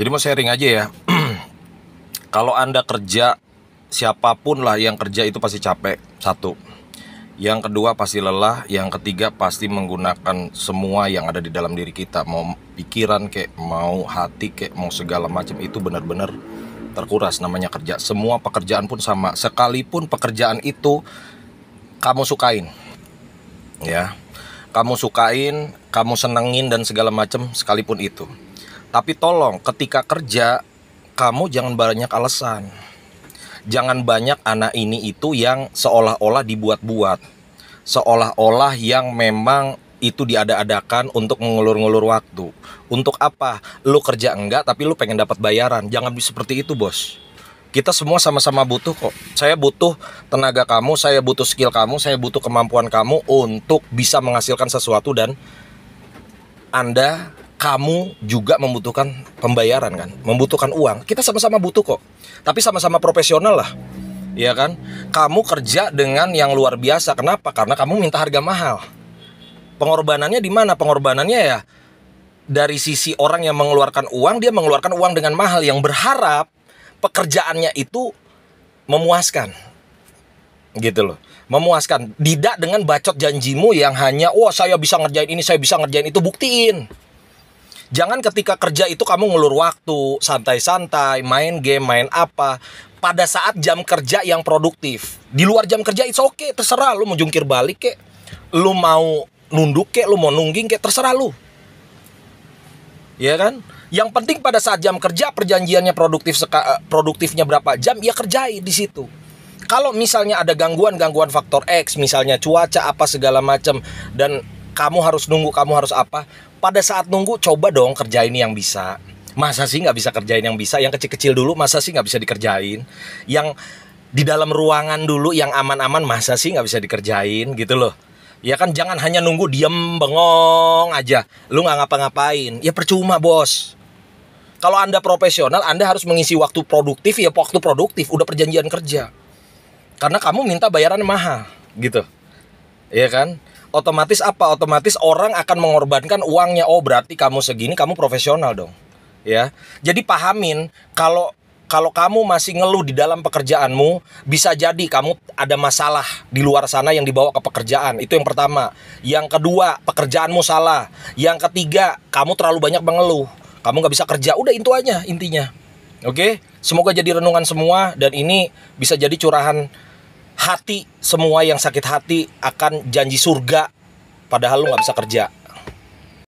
Jadi mau sharing aja ya. Kalau Anda kerja siapapun lah yang kerja itu pasti capek. Satu. Yang kedua pasti lelah, yang ketiga pasti menggunakan semua yang ada di dalam diri kita, mau pikiran kayak mau hati kayak mau segala macam itu benar-benar terkuras namanya kerja. Semua pekerjaan pun sama, sekalipun pekerjaan itu kamu sukain. Ya. Kamu sukain, kamu senengin dan segala macam sekalipun itu. Tapi tolong ketika kerja kamu jangan banyak alasan. Jangan banyak anak ini itu yang seolah-olah dibuat-buat. Seolah-olah yang memang itu diada-adakan untuk mengulur-ngulur waktu. Untuk apa? Lu kerja enggak tapi lu pengen dapat bayaran. Jangan seperti itu, Bos. Kita semua sama-sama butuh kok. Saya butuh tenaga kamu, saya butuh skill kamu, saya butuh kemampuan kamu untuk bisa menghasilkan sesuatu dan Anda kamu juga membutuhkan pembayaran kan, membutuhkan uang. Kita sama-sama butuh kok. Tapi sama-sama profesional lah. Ya kan? Kamu kerja dengan yang luar biasa. Kenapa? Karena kamu minta harga mahal. Pengorbanannya di mana? Pengorbanannya ya dari sisi orang yang mengeluarkan uang, dia mengeluarkan uang dengan mahal yang berharap pekerjaannya itu memuaskan. Gitu loh memuaskan. Tidak dengan bacot janjimu yang hanya, wah oh, saya bisa ngerjain ini, saya bisa ngerjain itu, buktiin. Jangan ketika kerja itu kamu ngulur waktu, santai-santai, main game, main apa. Pada saat jam kerja yang produktif. Di luar jam kerja itu oke, okay, terserah lu mau jungkir balik kek. Lu mau nunduk kek, lu mau nungging kek, terserah lu. Ya kan? Yang penting pada saat jam kerja perjanjiannya produktif eh, produktifnya berapa jam, ya kerjai di situ kalau misalnya ada gangguan-gangguan faktor X, misalnya cuaca apa segala macam dan kamu harus nunggu kamu harus apa pada saat nunggu coba dong kerjain yang bisa masa sih nggak bisa kerjain yang bisa yang kecil-kecil dulu masa sih nggak bisa dikerjain yang di dalam ruangan dulu yang aman-aman masa sih nggak bisa dikerjain gitu loh ya kan jangan hanya nunggu diem bengong aja lu nggak ngapa-ngapain ya percuma bos kalau anda profesional anda harus mengisi waktu produktif ya waktu produktif udah perjanjian kerja karena kamu minta bayaran mahal gitu ya kan otomatis apa otomatis orang akan mengorbankan uangnya oh berarti kamu segini kamu profesional dong ya jadi pahamin kalau kalau kamu masih ngeluh di dalam pekerjaanmu, bisa jadi kamu ada masalah di luar sana yang dibawa ke pekerjaan. Itu yang pertama. Yang kedua, pekerjaanmu salah. Yang ketiga, kamu terlalu banyak mengeluh. Kamu nggak bisa kerja. Udah itu aja intinya. Oke, semoga jadi renungan semua dan ini bisa jadi curahan hati semua yang sakit hati akan janji surga padahal lu nggak bisa kerja